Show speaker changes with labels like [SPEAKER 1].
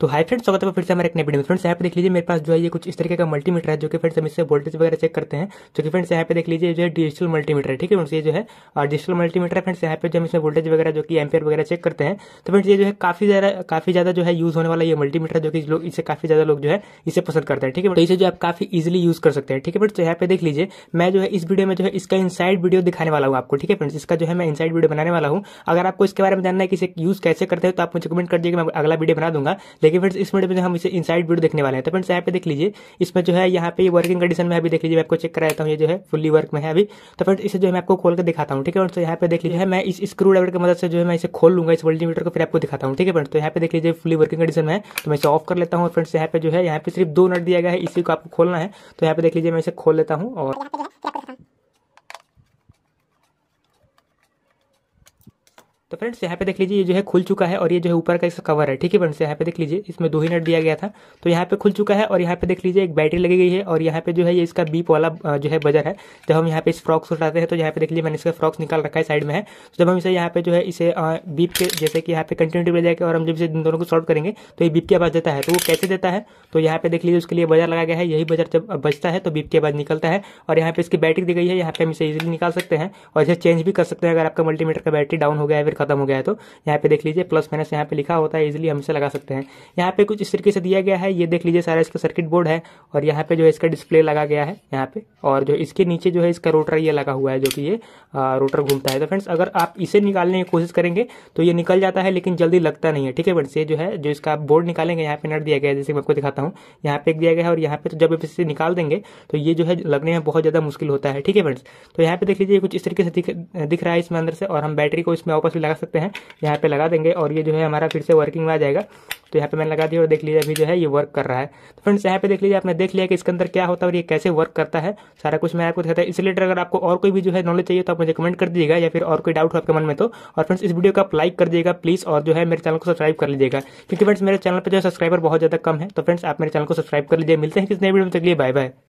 [SPEAKER 1] तो hi friends स्वागत है फिर से हमारे एक नए वीडियो में फ्रेंड्स यहाँ पे देख लीजिए मेरे पास जो है ये कुछ इस तरीके का मल्टीमीटर है जो कि फ्रेंड्स हम इससे वोल्टेज वगैरह चेक करते हैं जो कि फ्रेंड्स यहाँ पे देख लीजिए जो है डिजिटल मल्टीमीटर है ठीक है ये जो है और डिजिटल मल्टीमीटर है फ्रेंड्स यहाँ पे जो हम इसमें वोल्टेज वगैरह जो कि एम्पेयर वगैरह चेक करते हैं तो फ्रेंड्स ये जो है काफी ज्यादा काफी ज्यादा जो है यूज होने वाला ये मल्टीमीटर जो कि लोग इसे काफी ज्यादा लोग जो है इसे पसंद करते हैं ठीक है तो इसे जो आप काफी इजिली यूज कर सकते हैं ठीक है फ्रेंड्स तो यहाँ पे देख लीजिए मैं जो है इस वीडियो में जो है इसका इन वीडियो दिखाने वाला हूँ आपको ठीक है फ्रेंड्स इसका जो है मैं इन वीडियो बनाने वाला हूँ अगर आपको इसके बारे में जानना है कि इसे यूज कैसे करते हैं तो आप मुझे कमेंट कर दिए मैं अगला वीडियो बना दूंगा देखिए फ्रेंड्स इस वीडियो में हम इसे इनसाइड वीडियो देखने वाले हैं तो फ्रेंड्स यहाँ पे देख लीजिए इसमें जो है यहाँ पे वर्किंग कंडीशन में अभी देख लीजिए मैं आपको चेक करा हूँ ये जो है फुली वर्क में है अभी तो फ्रेंड्स इसे जो है मैं आपको खोल कर दिखाता हूँ ठीक है फ्रेंड्स तो यहाँ पे देख लीजिए मैं इस स्क्रू ड्राइवर की मदद से जो है मैं इसे खोल लूंगा इस मीटर को फिर आपको दिखाता हूँ ठीक है फ्रेंड्स तो यहाँ पे देख लीजिए फुली वर्किंग कंडीशन में है तो मैं इसे ऑफ कर लेता हूँ फ्रेंड्स यहाँ पे जो है यहाँ पे सिर्फ दो नट दिया गया है इसी को आपको खोलना है तो यहाँ पे देख लीजिए मैं इसे खोल लेता हूँ और तो फ्रेंड्स यहाँ पे देख लीजिए ये जो है खुल चुका है और ये जो है ऊपर का इसका कवर है ठीक है फ्रेंड्स यहाँ पे देख लीजिए इसमें दो ही नट दिया गया था तो यहाँ पे खुल चुका है और यहाँ पे देख लीजिए एक बैटरी लगी गई है और यहाँ पे जो है ये इसका बीप वाला जो है बजर है जब हम यहाँ पे इस फ्रॉक्स उठाते हैं तो यहाँ पे देख लीजिए मैंने इसका फ्रॉक्स निकाल रखा है साइड में है तो जब हम इसे यहाँ पे जो है इसे बीप के जैसे कि यहाँ पे कंटिन्यू जाकर और हम जब इसे दोनों को सॉल्व करेंगे तो ये बीप की आवाज़ देता है तो वो कैसे देता है तो यहाँ पे देख लीजिए उसके लिए बजर लगा गया है यही बजर जब बजता है तो बीप की आवाज़ निकलता है और यहाँ पे इसकी बैटरी दी गई है यहाँ पे हम इसे ईजिली निकाल सकते हैं और इसे चेंज भी कर सकते हैं अगर आपका मल्टीमीटर का बैटरी डाउन हो गया है फिर खत्म हो गया है तो यहाँ पे देख लीजिए प्लस माइनस यहाँ पे लिखा होता है इजिली हमेशा लगा सकते हैं यहाँ पे कुछ इस तरीके से दिया गया है ये देख लीजिए सारा इसका सर्किट बोर्ड है और यहाँ पे जो है इसका डिस्प्ले लगा गया है यहाँ पे और जो इसके नीचे जो है इसका रोटर ये लगा हुआ है जो कि ये रोटर घूमता है तो फ्रेंड्स अगर आप इसे निकालने की कोशिश करेंगे तो ये निकल जाता है लेकिन जल्दी लगता नहीं है ठीक है फ्रेंड्स ये जो है जो इसका आप बोर्ड निकालेंगे यहाँ पे नट दिया गया है जैसे मैं आपको दिखाता हूँ यहाँ पे एक दिया गया है और यहाँ पे तो जब आप इसे निकाल देंगे तो ये जो है लगने में बहुत ज़्यादा मुश्किल होता है ठीक है फ्रेंड्स तो यहाँ पे देख लीजिए कुछ इस तरीके से दिख रहा है इसमें अंदर से और हम बैटरी को इसमें वापस भी लगा लगा सकते हैं यहाँ पे लगा देंगे और ये जो है हमारा फिर से वर्किंग में आ जाएगा तो यहाँ पे मैंने लगा दिया और देख लीजिए अभी जो है ये वर्क कर रहा है तो फ्रेंड्स यहाँ पे देख लीजिए आपने देख लिया कि इसके अंदर क्या होता है और ये कैसे वर्क करता है सारा कुछ मैं आपको दिखाता है इसलिए अगर आपको और कोई भी जो है नॉलेज चाहिए तो आप मुझे कमेंट कर दीजिएगा या फिर और कोई डाउट हो आपके मन में तो और फ्रेंड्स इस वीडियो को आप लाइक कर दीजिएगा प्लीज और जो है मेरे चैनल को सब्सक्राइब कर लीजिएगा क्योंकि फ्रेंड्स मेरे चैनल पर जो सब्सक्राइबर बहुत ज्यादा कम है तो फ्रेंड्स आप मेरे चैनल को सब्सक्राइब कर लीजिए मिलते हैं किस नए वीडियो में चलिए बाय बाय